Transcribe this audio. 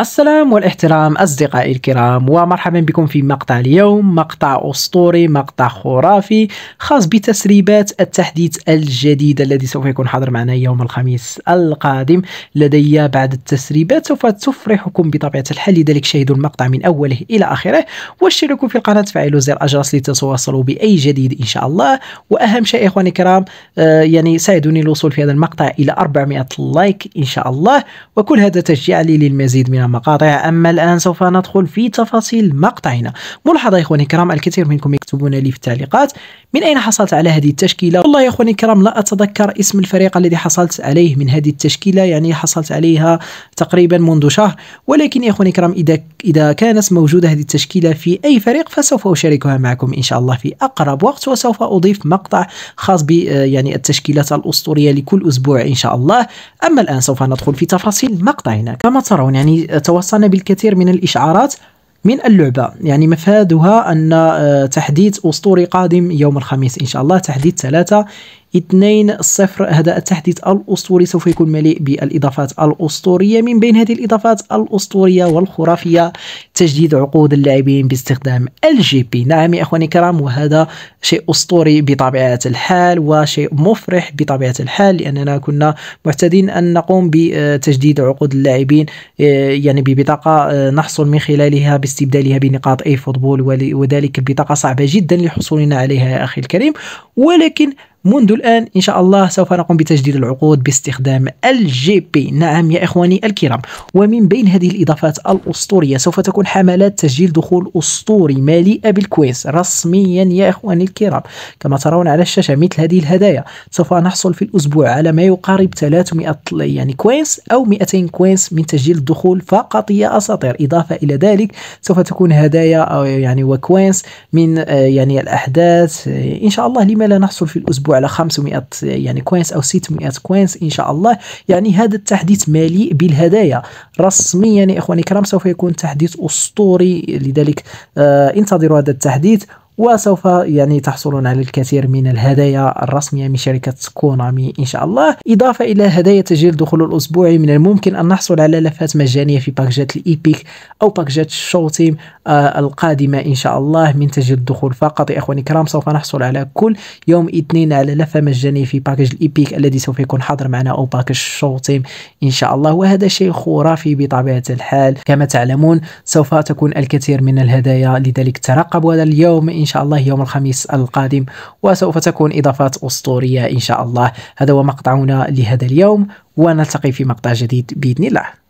السلام والاحترام أصدقائي الكرام ومرحبا بكم في مقطع اليوم مقطع أسطوري مقطع خرافي خاص بتسريبات التحديث الجديد الذي سوف يكون حاضر معنا يوم الخميس القادم لدي بعض التسريبات سوف تفرحكم بطبيعة الحال لذلك شاهدوا المقطع من أوله إلى آخره واشتركوا في القناة فعلوا زر الجرس لتتواصلوا بأي جديد إن شاء الله وأهم شيء إخواني الكرام آه، يعني ساعدوني الوصول في هذا المقطع إلى 400 لايك إن شاء الله وكل هذا تشجيع لي للمزيد من مقاطع أما الآن سوف ندخل في تفاصيل مقطعنا ملاحظة يا إخواني الكرام الكثير منكم يكتبون لي في التعليقات من أين حصلت على هذه التشكيلة والله يا إخواني الكرام لا أتذكر اسم الفريق الذي حصلت عليه من هذه التشكيلة يعني حصلت عليها تقريبا منذ شهر ولكن يا إخواني الكرام إذا إذا كانت موجودة هذه التشكيلة في أي فريق فسوف أشاركها معكم إن شاء الله في أقرب وقت وسوف أضيف مقطع خاص ب آه، يعني التشكيلات الأسطورية لكل أسبوع إن شاء الله أما الآن سوف ندخل في تفاصيل مقطعنا كما ترون يعني آه، توصلنا بالكثير من الإشعارات من اللعبة يعني مفادها أن آه، تحديث أسطوري قادم يوم الخميس إن شاء الله تحديث ثلاثة 2 0 هذا التحديث الأسطوري سوف يكون مليء بالإضافات الأسطورية من بين هذه الإضافات الأسطورية والخرافية تجديد عقود اللاعبين باستخدام الجي بي نعم يا إخواني الكرام وهذا شيء أسطوري بطبيعة الحال وشيء مفرح بطبيعة الحال لأننا كنا معتادين أن نقوم بتجديد عقود اللاعبين آه، يعني ببطاقة آه، نحصل من خلالها باستبدالها بنقاط أي فوتبول وذلك بطاقه صعبة جدا لحصولنا عليها يا أخي الكريم ولكن منذ الآن إن شاء الله سوف نقوم بتجديد العقود باستخدام الجي بي نعم يا إخواني الكرام ومن بين هذه الإضافات الأسطورية سوف تكون حملات تسجيل دخول أسطوري مليئة بالكويس رسميا يا إخواني الكرام كما ترون على الشاشة مثل هذه الهدايا سوف نحصل في الأسبوع على ما يقارب 300 يعني كوينس أو 200 كوينس من تسجيل الدخول فقط يا أساطير إضافة إلى ذلك سوف تكون هدايا أو آه، يعني وكوينس من آه، يعني الأحداث إن شاء الله لما لا نحصل في الأسبوع نحسبوا على 500 يعني كوينس او 600 كوينس ان شاء الله يعني هذا التحديث مليء بالهدايا رسميا يا اخواني الكرام سوف يكون تحديث اسطوري لذلك آه انتظروا هذا التحديث وسوف يعني تحصلون على الكثير من الهدايا الرسمية من شركة كونامي إن شاء الله إضافة إلى هدايا تسجيل الدخول الأسبوعي من الممكن أن نحصل على لفات مجانية في باكجات الإيبيك أو باكجات شو تيم آه القادمة إن شاء الله من تسجيل الدخول فقط يا إخواني الكرام سوف نحصل على كل يوم اثنين على لفة مجانية في باكج الإيبيك الذي سوف يكون حاضر معنا أو باكج شو تيم إن شاء الله وهذا شيء خرافي بطبيعة الحال كما تعلمون سوف تكون الكثير من الهدايا لذلك ترقبوا هذا اليوم إن شاء الله يوم الخميس القادم وسوف تكون إضافات أسطورية إن شاء الله هذا هو مقطعنا لهذا اليوم ونلتقي في مقطع جديد بإذن الله